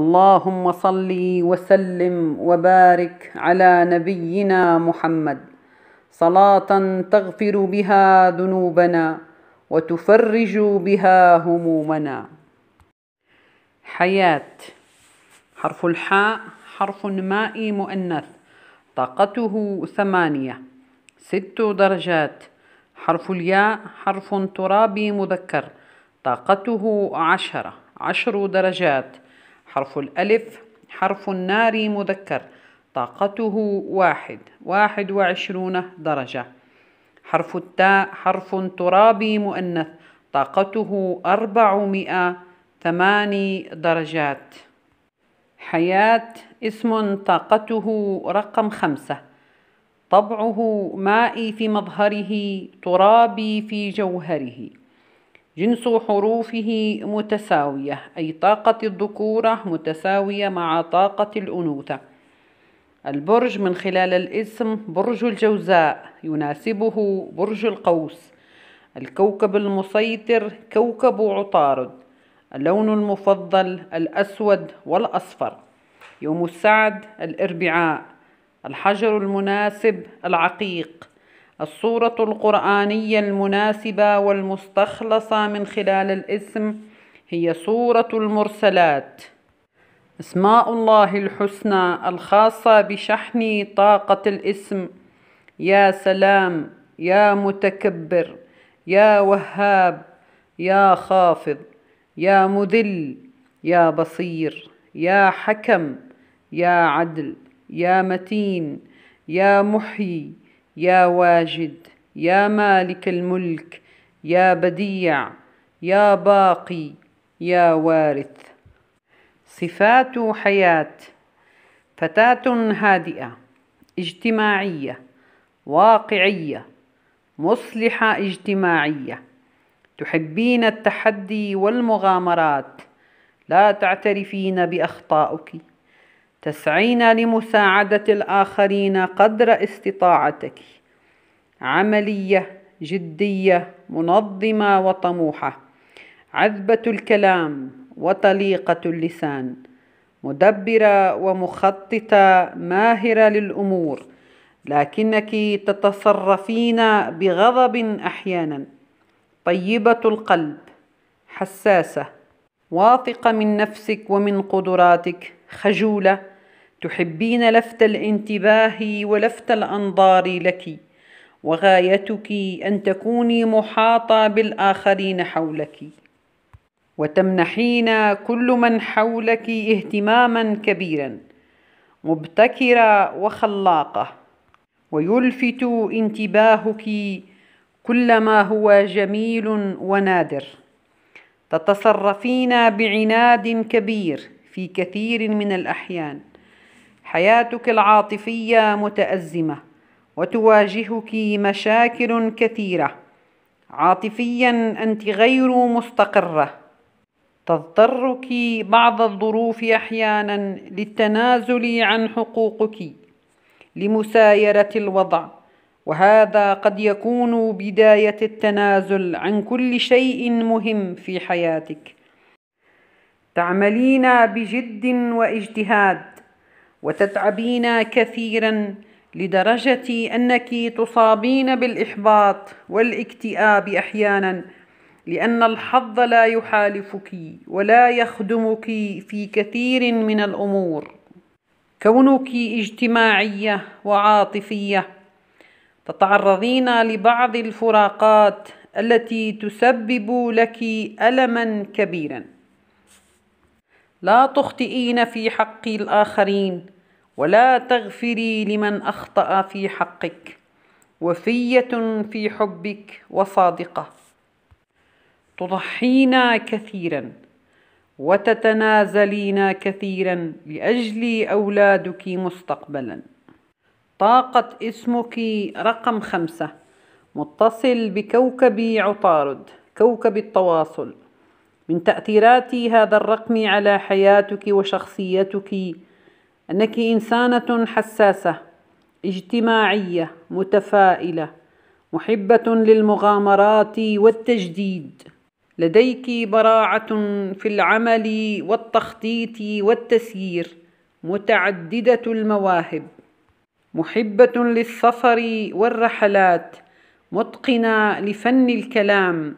اللهم صل وسلم وبارك على نبينا محمد صلاه تغفر بها ذنوبنا وتفرج بها همومنا حياه حرف الحاء حرف مائي مؤنث طاقته ثمانيه ست درجات حرف الياء حرف ترابي مذكر طاقته عشره عشر درجات حرف الألف حرف النار مذكر طاقته واحد واحد وعشرون درجة حرف التاء حرف ترابي مؤنث طاقته أربعمائة ثماني درجات حياة اسم طاقته رقم خمسة طبعه مائي في مظهره ترابي في جوهره جنس حروفه متساوية أي طاقة الذكورة متساوية مع طاقة الأنوثة البرج من خلال الاسم برج الجوزاء يناسبه برج القوس الكوكب المسيطر كوكب عطارد اللون المفضل الأسود والأصفر يوم السعد الأربعاء الحجر المناسب العقيق الصورة القرآنية المناسبة والمستخلصة من خلال الاسم هي صورة المرسلات اسماء الله الحسنى الخاصة بشحن طاقة الاسم يا سلام يا متكبر يا وهاب يا خافض يا مذل يا بصير يا حكم يا عدل يا متين يا محيي يا واجد يا مالك الملك يا بديع يا باقي يا وارث صفات حياه فتاه هادئه اجتماعيه واقعيه مصلحه اجتماعيه تحبين التحدي والمغامرات لا تعترفين باخطائك تسعين لمساعدة الآخرين قدر استطاعتك عملية جدية منظمة وطموحة عذبة الكلام وطليقة اللسان مدبرة ومخططة ماهرة للأمور لكنك تتصرفين بغضب أحيانا طيبة القلب حساسة واثقة من نفسك ومن قدراتك خجولة تحبين لفت الانتباه ولفت الانظار لك وغايتك ان تكوني محاطه بالاخرين حولك وتمنحين كل من حولك اهتماما كبيرا مبتكره وخلاقه ويلفت انتباهك كل ما هو جميل ونادر تتصرفين بعناد كبير في كثير من الاحيان حياتك العاطفيه متازمه وتواجهك مشاكل كثيره عاطفيا انت غير مستقره تضطرك بعض الظروف احيانا للتنازل عن حقوقك لمسايره الوضع وهذا قد يكون بدايه التنازل عن كل شيء مهم في حياتك تعملين بجد واجتهاد وتتعبين كثيرا لدرجة أنك تصابين بالإحباط والاكتئاب أحيانا لأن الحظ لا يحالفك ولا يخدمك في كثير من الأمور كونك اجتماعية وعاطفية تتعرضين لبعض الفراقات التي تسبب لك ألما كبيرا لا تخطئين في حق الآخرين ولا تغفري لمن أخطأ في حقك وفية في حبك وصادقة تضحينا كثيرا وتتنازلين كثيرا لأجل أولادك مستقبلا طاقة اسمك رقم خمسة متصل بكوكب عطارد كوكب التواصل من تأثيرات هذا الرقم على حياتك وشخصيتك أنك إنسانة حساسة اجتماعية متفائلة محبة للمغامرات والتجديد لديك براعة في العمل والتخطيط والتسيير متعددة المواهب محبة للسفر والرحلات متقنة لفن الكلام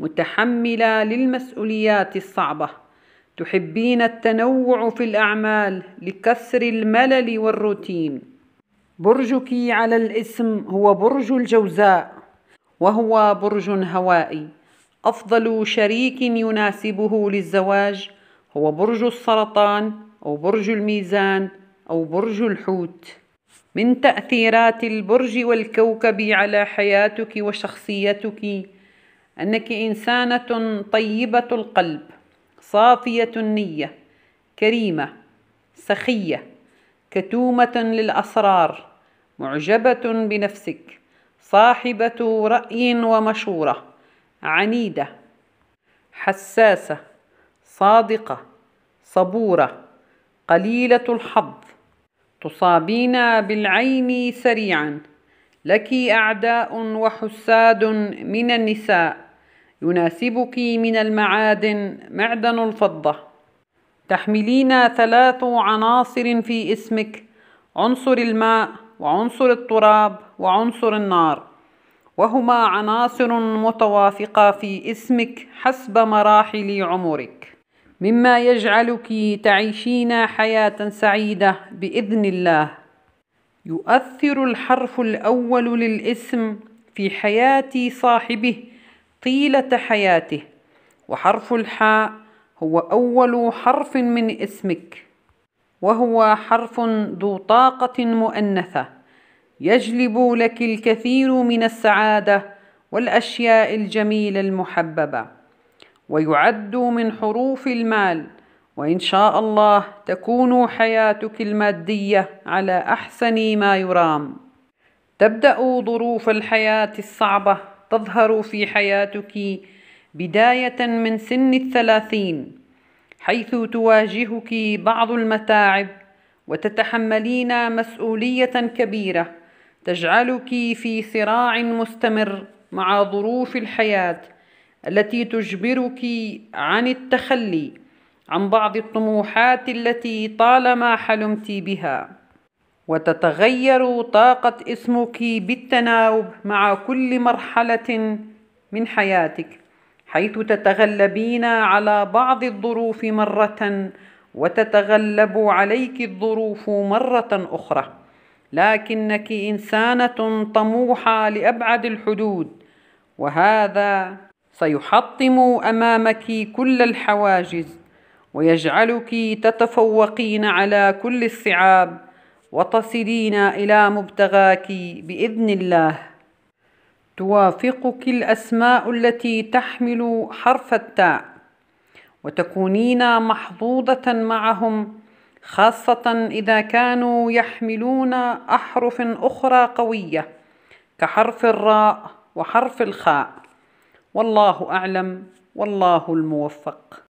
متحمله للمسؤوليات الصعبه تحبين التنوع في الاعمال لكسر الملل والروتين برجك على الاسم هو برج الجوزاء وهو برج هوائي افضل شريك يناسبه للزواج هو برج السرطان او برج الميزان او برج الحوت من تاثيرات البرج والكوكب على حياتك وشخصيتك أنك إنسانة طيبة القلب صافية النية كريمة سخية كتومة للأسرار معجبة بنفسك صاحبة رأي ومشورة عنيدة حساسة صادقة صبورة قليلة الحظ تصابين بالعين سريعا لك أعداء وحساد من النساء يناسبك من المعادن معدن الفضة تحملين ثلاث عناصر في اسمك عنصر الماء وعنصر التراب وعنصر النار وهما عناصر متوافقة في اسمك حسب مراحل عمرك مما يجعلك تعيشين حياة سعيدة بإذن الله يؤثر الحرف الأول للاسم في حياة صاحبه طيلة حياته وحرف الحاء هو أول حرف من اسمك وهو حرف ذو طاقة مؤنثة يجلب لك الكثير من السعادة والأشياء الجميلة المحببة ويعد من حروف المال وإن شاء الله تكون حياتك المادية على أحسن ما يرام تبدأ ظروف الحياة الصعبة تظهر في حياتك بداية من سن الثلاثين حيث تواجهك بعض المتاعب وتتحملين مسؤولية كبيرة تجعلك في صراع مستمر مع ظروف الحياة التي تجبرك عن التخلي عن بعض الطموحات التي طالما حلمت بها وتتغير طاقة اسمك بالتناوب مع كل مرحلة من حياتك حيث تتغلبين على بعض الظروف مرة وتتغلب عليك الظروف مرة أخرى لكنك إنسانة طموحة لأبعد الحدود وهذا سيحطم أمامك كل الحواجز ويجعلك تتفوقين على كل الصعاب وتصلين إلى مبتغاك بإذن الله توافقك الأسماء التي تحمل حرف التاء وتكونين محظوظة معهم خاصة إذا كانوا يحملون أحرف أخرى قوية كحرف الراء وحرف الخاء والله أعلم والله الموفق